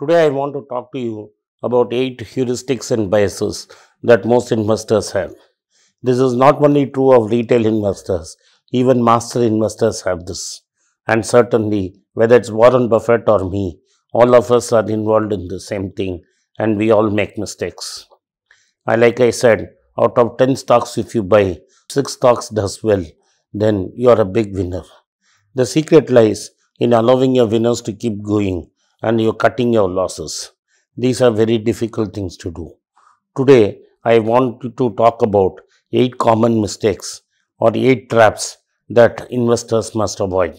Today I want to talk to you about 8 heuristics and biases that most investors have. This is not only true of retail investors, even master investors have this. And certainly, whether it's Warren Buffett or me, all of us are involved in the same thing and we all make mistakes. like I said, out of 10 stocks if you buy, 6 stocks does well, then you are a big winner. The secret lies in allowing your winners to keep going and you're cutting your losses. These are very difficult things to do. Today, I want to talk about 8 common mistakes or 8 traps that investors must avoid.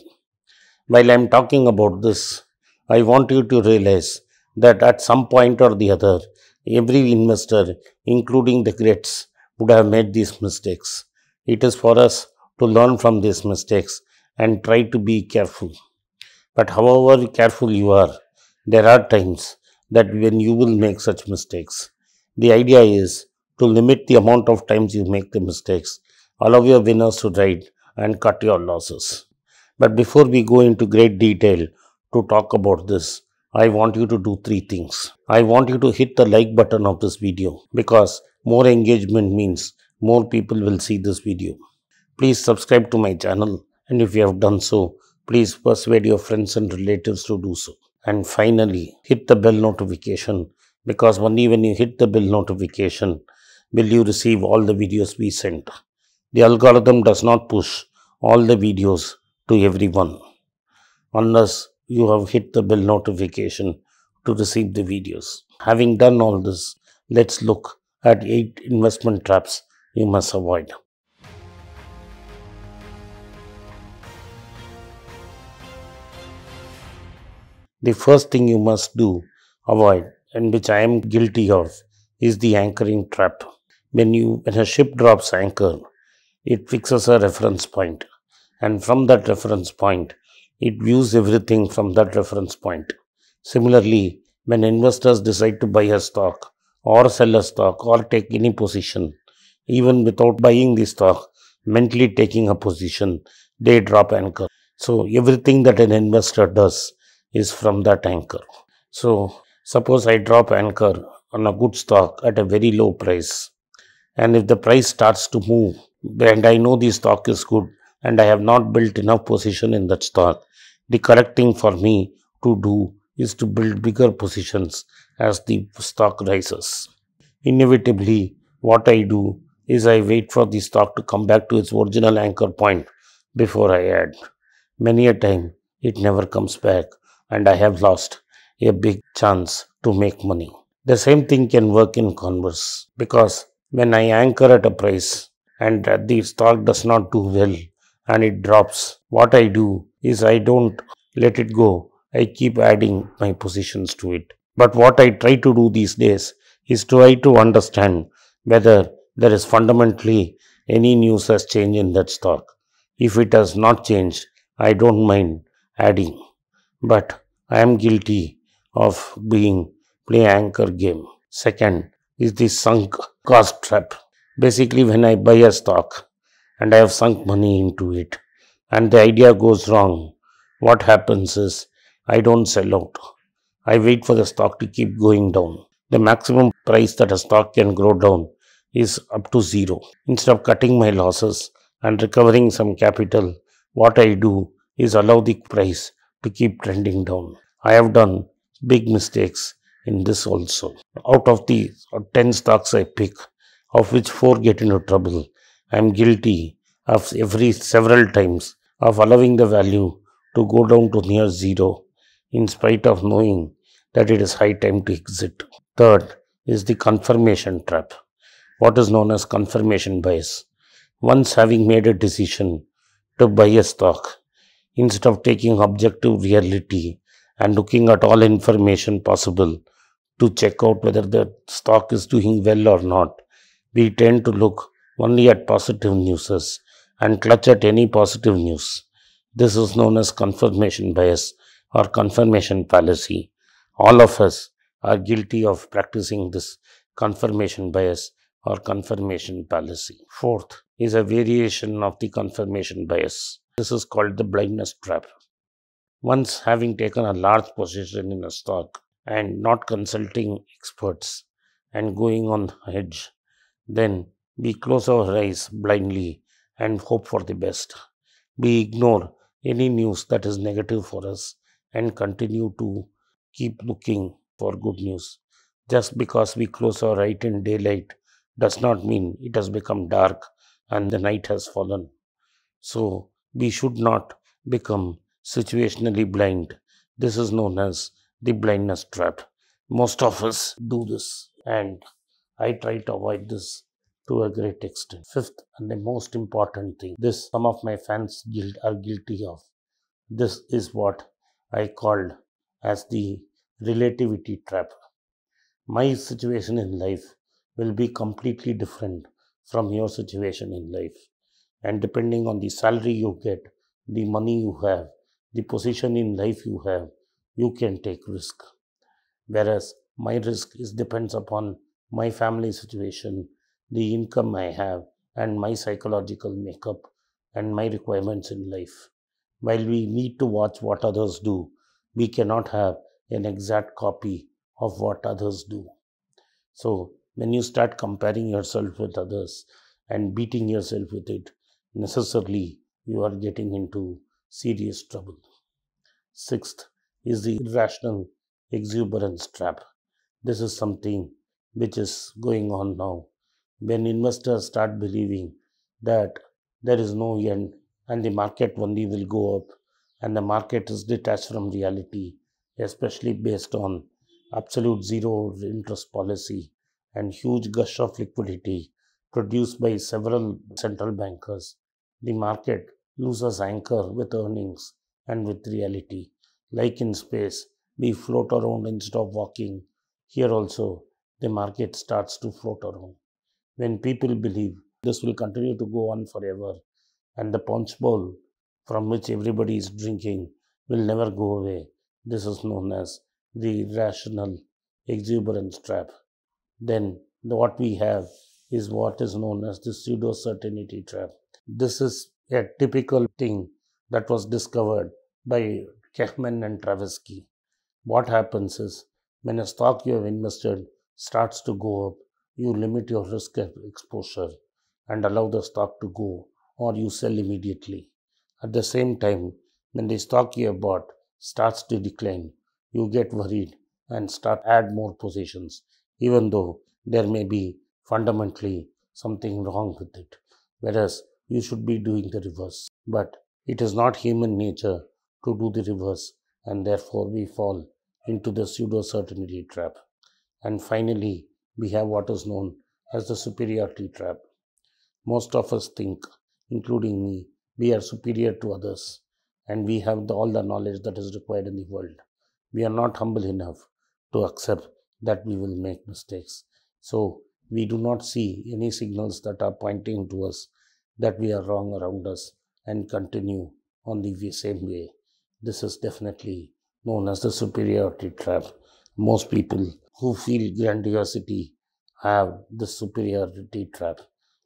While I am talking about this, I want you to realize that at some point or the other, every investor, including the greats, would have made these mistakes. It is for us to learn from these mistakes and try to be careful. But however careful you are, there are times that when you will make such mistakes. The idea is to limit the amount of times you make the mistakes, allow your winners to ride and cut your losses. But before we go into great detail to talk about this, I want you to do three things. I want you to hit the like button of this video because more engagement means more people will see this video. Please subscribe to my channel and if you have done so, please persuade your friends and relatives to do so and finally hit the bell notification because only when you hit the bell notification will you receive all the videos we sent. The algorithm does not push all the videos to everyone unless you have hit the bell notification to receive the videos. Having done all this, let's look at 8 investment traps you must avoid. the first thing you must do, avoid, and which I am guilty of, is the anchoring trap. When, you, when a ship drops anchor, it fixes a reference point, and from that reference point, it views everything from that reference point. Similarly, when investors decide to buy a stock or sell a stock or take any position, even without buying the stock, mentally taking a position, they drop anchor. So, everything that an investor does is from that anchor. So, suppose I drop anchor on a good stock at a very low price and if the price starts to move and I know the stock is good and I have not built enough position in that stock, the correct thing for me to do is to build bigger positions as the stock rises. Inevitably, what I do is I wait for the stock to come back to its original anchor point before I add. Many a time, it never comes back and I have lost a big chance to make money. The same thing can work in converse because when I anchor at a price and the stock does not do well and it drops, what I do is I don't let it go. I keep adding my positions to it. But what I try to do these days is try to understand whether there is fundamentally any news has changed in that stock. If it has not changed, I don't mind adding but I am guilty of being play anchor game. Second is the sunk cost trap. Basically, when I buy a stock and I have sunk money into it and the idea goes wrong, what happens is I don't sell out. I wait for the stock to keep going down. The maximum price that a stock can grow down is up to zero. Instead of cutting my losses and recovering some capital, what I do is allow the price to keep trending down. I have done big mistakes in this also. Out of the 10 stocks I pick, of which 4 get into trouble, I am guilty of every several times of allowing the value to go down to near zero in spite of knowing that it is high time to exit. Third is the confirmation trap, what is known as confirmation bias. Once having made a decision to buy a stock, instead of taking objective reality and looking at all information possible to check out whether the stock is doing well or not, we tend to look only at positive newses and clutch at any positive news. This is known as confirmation bias or confirmation fallacy. All of us are guilty of practicing this confirmation bias or confirmation fallacy. Fourth is a variation of the confirmation bias. This is called the blindness trap. Once having taken a large position in a stock and not consulting experts and going on hedge, then we close our eyes blindly and hope for the best. We ignore any news that is negative for us and continue to keep looking for good news. Just because we close our eyes in daylight does not mean it has become dark and the night has fallen. So, we should not become situationally blind. This is known as the blindness trap. Most of us do this, and I try to avoid this to a great extent. Fifth, and the most important thing, this some of my fans guilt are guilty of. This is what I called as the relativity trap. My situation in life will be completely different from your situation in life and depending on the salary you get, the money you have, the position in life you have, you can take risk. Whereas my risk is depends upon my family situation, the income I have, and my psychological makeup and my requirements in life. While we need to watch what others do, we cannot have an exact copy of what others do. So, when you start comparing yourself with others and beating yourself with it, necessarily you are getting into serious trouble. Sixth is the irrational exuberance trap. This is something which is going on now. When investors start believing that there is no end and the market only will go up and the market is detached from reality, especially based on absolute zero interest policy and huge gush of liquidity produced by several central bankers the market loses anchor with earnings and with reality. Like in space, we float around instead of walking. Here also, the market starts to float around. When people believe this will continue to go on forever and the punch bowl from which everybody is drinking will never go away, this is known as the irrational exuberance trap. Then what we have is what is known as the pseudo certainty trap. This is a typical thing that was discovered by Kahneman and Tversky. What happens is when a stock you have invested starts to go up, you limit your risk exposure and allow the stock to go or you sell immediately. At the same time, when the stock you have bought starts to decline, you get worried and start add more positions even though there may be fundamentally something wrong with it. Whereas you should be doing the reverse. But it is not human nature to do the reverse, and therefore we fall into the pseudo certainty trap. And finally, we have what is known as the superiority trap. Most of us think, including me, we are superior to others and we have the, all the knowledge that is required in the world. We are not humble enough to accept that we will make mistakes. So, we do not see any signals that are pointing to us that we are wrong around us and continue on the same way. This is definitely known as the superiority trap. Most people who feel grandiosity have the superiority trap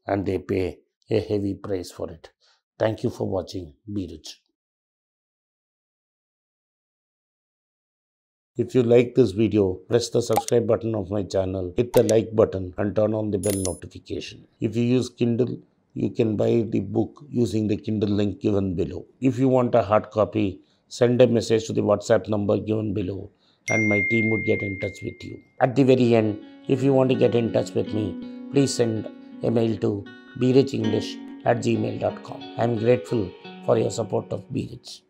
and they pay a heavy price for it. Thank you for watching. Be rich. If you like this video, press the subscribe button of my channel, hit the like button and turn on the bell notification. If you use Kindle, you can buy the book using the Kindle link given below. If you want a hard copy, send a message to the WhatsApp number given below and my team would get in touch with you. At the very end, if you want to get in touch with me, please send a mail to brechenglish at gmail.com. I am grateful for your support of BRich.